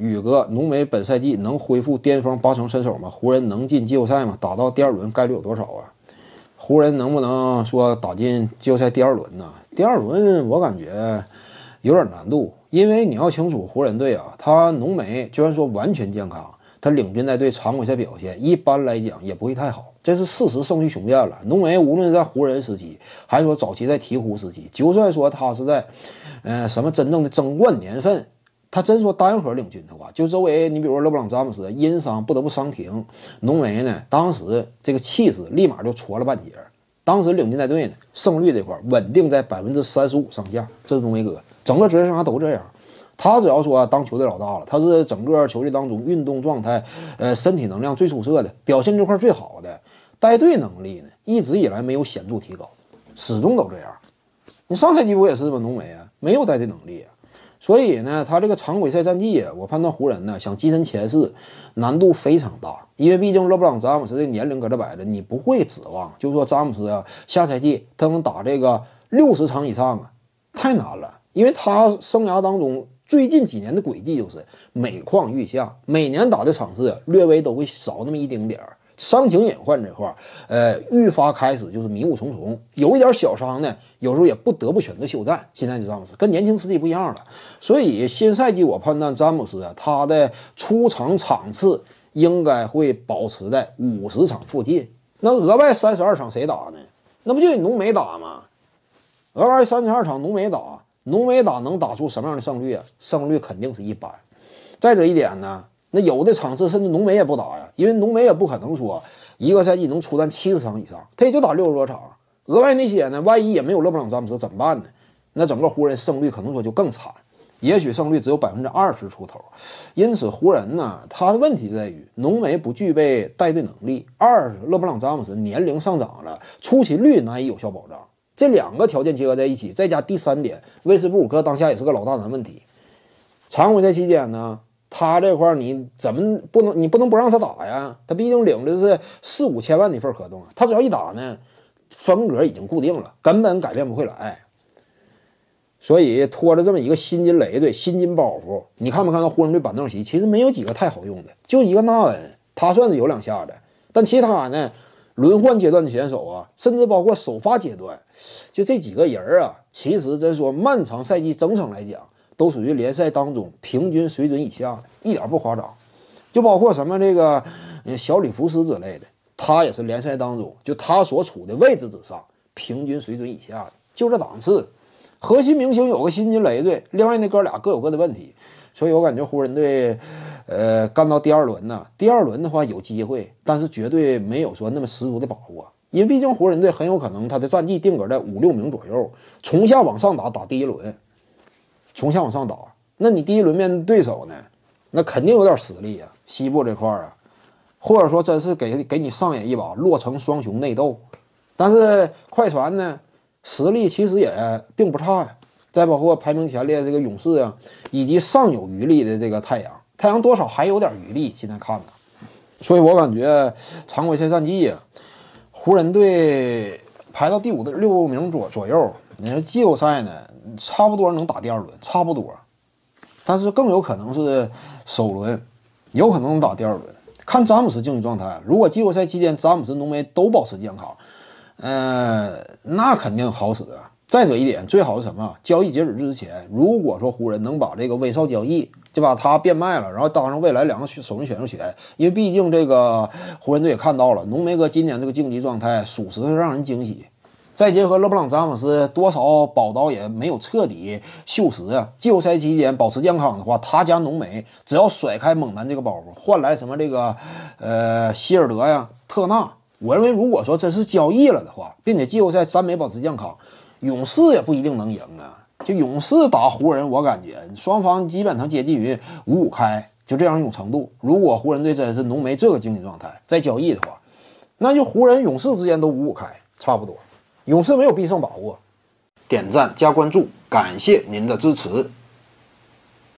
宇哥，浓眉本赛季能恢复巅峰八成身手吗？湖人能进季后赛吗？打到第二轮概率有多少啊？湖人能不能说打进季后赛第二轮呢？第二轮我感觉有点难度，因为你要清楚，湖人队啊，他浓眉虽然说完全健康，他领军在队常规赛表现一般来讲也不会太好，这是事实胜于雄辩了。浓眉无论在湖人时期，还是说早期在鹈鹕时期，就算说他是在，呃，什么真正的争冠年份。他真说单核领军的话，就周围你比如说勒布朗詹姆斯因伤不得不伤停，浓眉呢当时这个气势立马就挫了半截。当时领军带队呢，胜率这块稳定在百分之三十五上下。这是浓眉哥，整个职业生涯都这样。他只要说当球队老大了，他是整个球队当中运动状态、呃身体能量最出色的，表现这块最好的，带队能力呢一直以来没有显著提高，始终都这样。你上赛季不也是吗？浓眉啊，没有带队能力啊。所以呢，他这个常规赛战绩啊，我判断湖人呢想跻身前四，难度非常大。因为毕竟勒布朗詹姆斯这年龄搁这摆着，你不会指望，就说詹姆斯啊，下赛季他能打这个六十场以上啊，太难了。因为他生涯当中最近几年的轨迹就是每况愈下，每年打的场次略微都会少那么一丁点儿。伤情隐患这块儿，呃，愈发开始就是迷雾重重。有一点小伤呢，有时候也不得不选择休战。现在就詹姆斯跟年轻时期不一样了，所以新赛季我判断詹姆斯啊，他的出场场次应该会保持在五十场附近。那额外三十二场谁打呢？那不就浓眉打吗？额外三十二场浓眉打，浓眉打能打出什么样的胜率？啊？胜率肯定是一般。再者一点呢？那有的场次甚至浓眉也不打呀，因为浓眉也不可能说一个赛季能出战七十场以上，他也就打六十多场。额外那些呢，万一也没有勒布朗·詹姆斯怎么办呢？那整个湖人胜率可能说就更惨，也许胜率只有百分之二十出头。因此，湖人呢，他的问题在于浓眉不具备带队能力；二，勒布朗·詹姆斯年龄上涨了，出勤率难以有效保障。这两个条件结合在一起，再加第三点，威斯布鲁克当下也是个老大难问题。常规赛期间呢？他这块你怎么不能？你不能不让他打呀！他毕竟领的是四五千万一份合同啊！他只要一打呢，风格已经固定了，根本改变不会来。所以拖着这么一个薪金累赘、薪金包袱，你看没看到湖人队板凳席？其实没有几个太好用的，就一个纳恩，他算是有两下子。但其他呢，轮换阶段的选手啊，甚至包括首发阶段，就这几个人啊，其实真说漫长赛季整场来讲。都属于联赛当中平均水准以下的，一点不夸张。就包括什么这个小里弗斯之类的，他也是联赛当中就他所处的位置之上平均水准以下的，就这档次。核心明星有个新金累队，另外那哥俩各有各的问题，所以我感觉湖人队，呃，干到第二轮呢，第二轮的话有机会，但是绝对没有说那么十足的把握，因为毕竟湖人队很有可能他的战绩定格在五六名左右，从下往上打打第一轮。从下往上倒，那你第一轮面对手呢？那肯定有点实力啊。西部这块儿啊，或者说真是给给你上演一把洛城双雄内斗。但是快船呢，实力其实也并不差呀。再包括排名前列这个勇士啊，以及尚有余力的这个太阳，太阳多少还有点余力。现在看呢，所以我感觉常规赛战绩啊，湖人队排到第五的六名左左右。你说季后赛呢，差不多能打第二轮，差不多，但是更有可能是首轮，有可能能打第二轮。看詹姆斯竞技状态，如果季后赛期间詹姆斯浓眉都保持健康，呃，那肯定好使啊。再者一点，最好是什么？交易截止日之前，如果说湖人能把这个威少交易，就把他变卖了，然后当上未来两个首轮选秀权，因为毕竟这个湖人队也看到了浓眉哥今年这个竞技状态，属实是让人惊喜。再结合勒布朗·詹姆斯多少宝刀也没有彻底锈蚀啊！季后赛期间保持健康的话，他家浓眉只要甩开猛男这个包袱，换来什么这个呃希尔德呀、特纳，我认为如果说真是交易了的话，并且季后赛詹梅保持健康，勇士也不一定能赢啊！就勇士打湖人，我感觉双方基本上接近于五五开，就这样一种程度。如果湖人队真是浓眉这个经济状态再交易的话，那就湖人勇士之间都五五开，差不多。勇士没有必胜把握，点赞加关注，感谢您的支持。